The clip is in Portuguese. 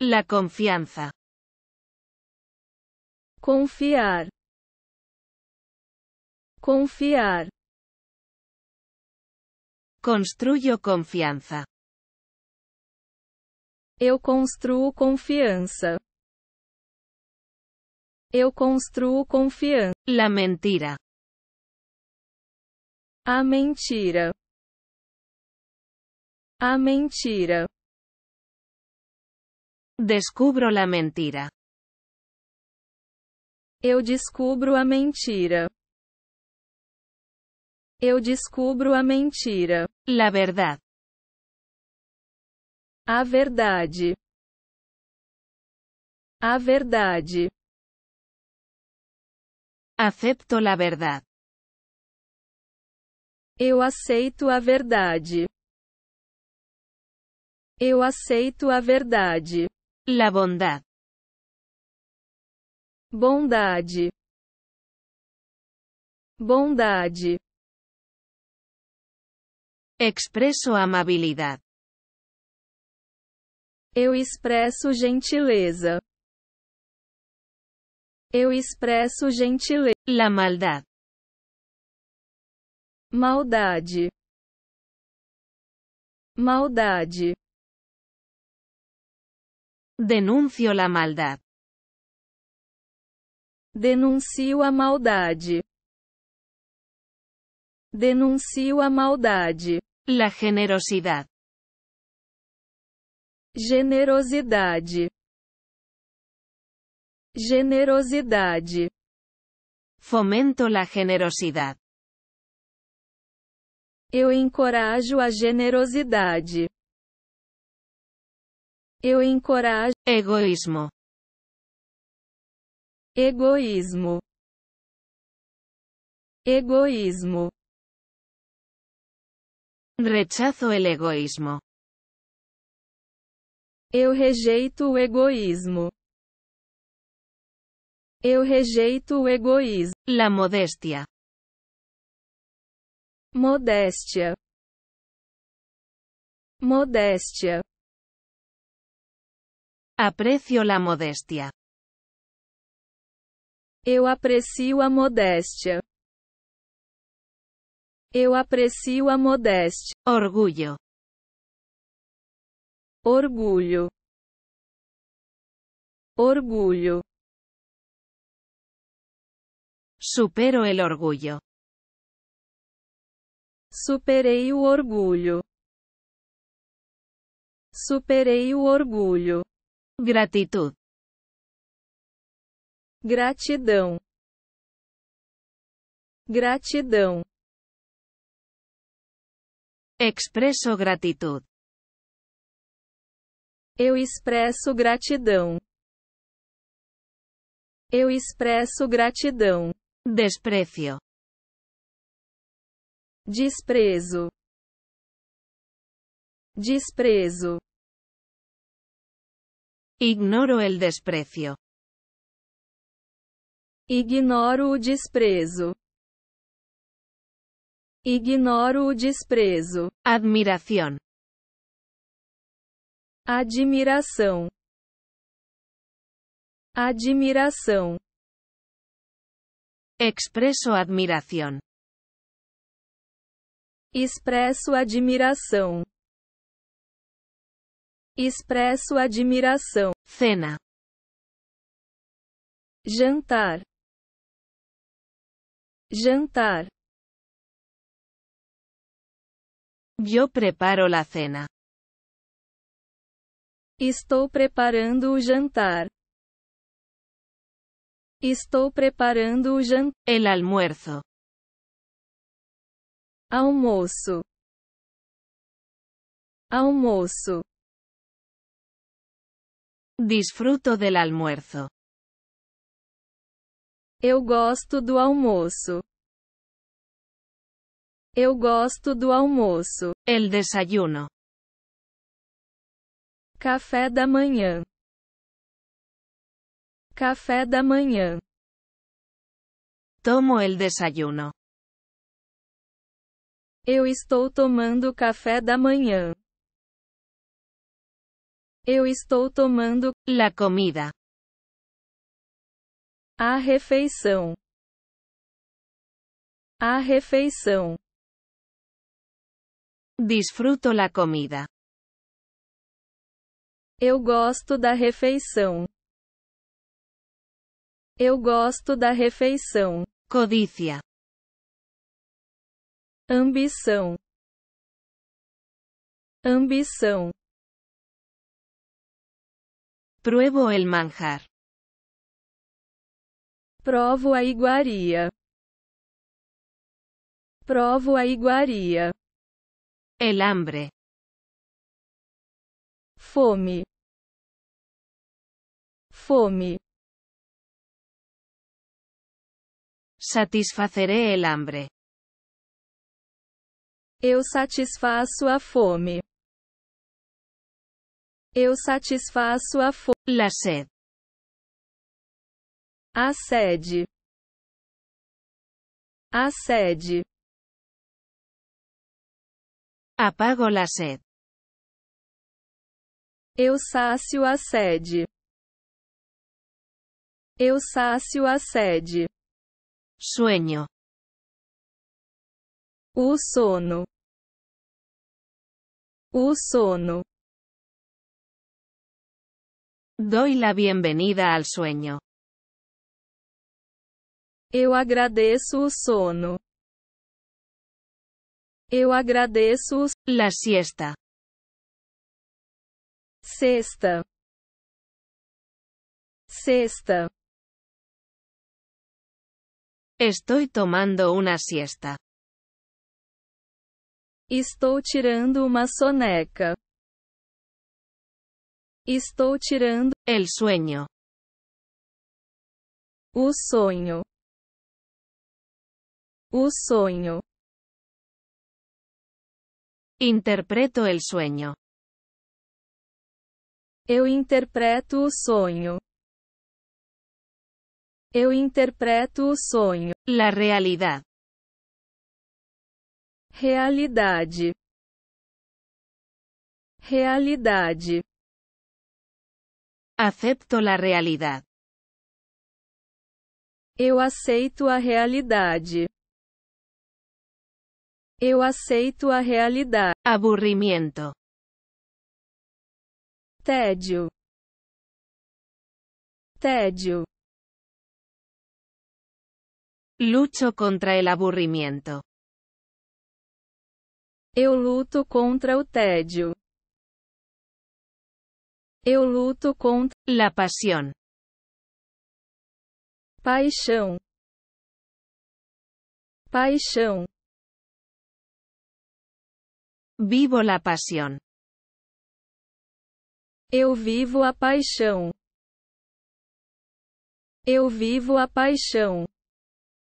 La confianza. Confiar. Confiar. Construyo confianza. Eu construo confiança. Eu construo confiança. La mentira. A mentira. A mentira. Descubro la mentira. Eu descubro a mentira. Eu descubro a mentira. La verdad. A verdade. A verdade. Acepto la verdad. Eu aceito a verdade. Eu aceito a verdade. La bondad. Bondade. Bondade. Expresso amabilidade. Eu expresso gentileza. Eu expresso gentileza. La maldad. Maldade. Maldade. Denuncio la maldad. Denuncio a maldade. Denuncio a maldade. La generosidad. Generosidade. Generosidade. Fomento la generosidad. Eu encorajo a generosidade. Eu encorajo. Egoísmo. Egoísmo. Egoísmo. Rechazo el egoísmo. Eu rejeito o egoísmo. Eu rejeito o egoísmo. La modestia. Modéstia. Modéstia. Aprecio la modestia. Eu aprecio a modéstia. Eu aprecio a modéstia. Orgulho. Orgulho. Orgulho. Supero el orgulho. Superei o orgulho. Superei o orgulho. Gratitud. Gratidão. Gratidão. Expresso gratitud. Eu expresso gratidão. Eu expresso gratidão. Desprecio. Desprezo. Desprezo. Ignoro el desprecio. Ignoro o desprezo. Ignoro o desprezo. Admiração. Admiração. Admiração. Expresso admiração. Expresso admiração. Expresso admiração. Cena. Jantar. Jantar. eu preparo a cena. Estou preparando o jantar. Estou preparando o jantar. El almuerzo. Almoço. Almoço. Disfruto del almuerzo. Eu gosto do almoço. Eu gosto do almoço. El desayuno. Café da manhã. Café da manhã. Tomo el desayuno. Eu estou tomando café da manhã. Eu estou tomando la comida. A refeição. A refeição. Disfruto la comida. Eu gosto da refeição. Eu gosto da refeição. Codícia. Ambição. Ambição. Pruebo el manjar. Provo a iguaria. Provo a iguaria. El hambre. Fome. Fome. Satisfaceré el hambre. Eu satisfaço a fome. Eu satisfaço a fome. La sed. A sede. A sede. Apago la sed. Eu sácio a sede. Eu sácio a sede. Sueño. O sono. O sono. Doy la bienvenida al sueño. Eu agradeço o sono. Eu agradeço la siesta. Sexta. Sexta. Estoy tomando una siesta. Estoy tirando una soneca. Estou tirando el sueño. O sonho. O sonho. Interpreto el sueño. Eu interpreto o sonho. Eu interpreto o sonho. La realidad. Realidade. Realidade. Acepto la realidad. Eu aceito a realidade. Eu aceito a realidade. Aburrimiento. Tédio. Tédio. Lucho contra el aburrimiento. Eu luto contra o tédio. Eu luto contra la pasión. Paixão. Paixão. Vivo la pasión. Eu vivo a paixão. Eu vivo a paixão.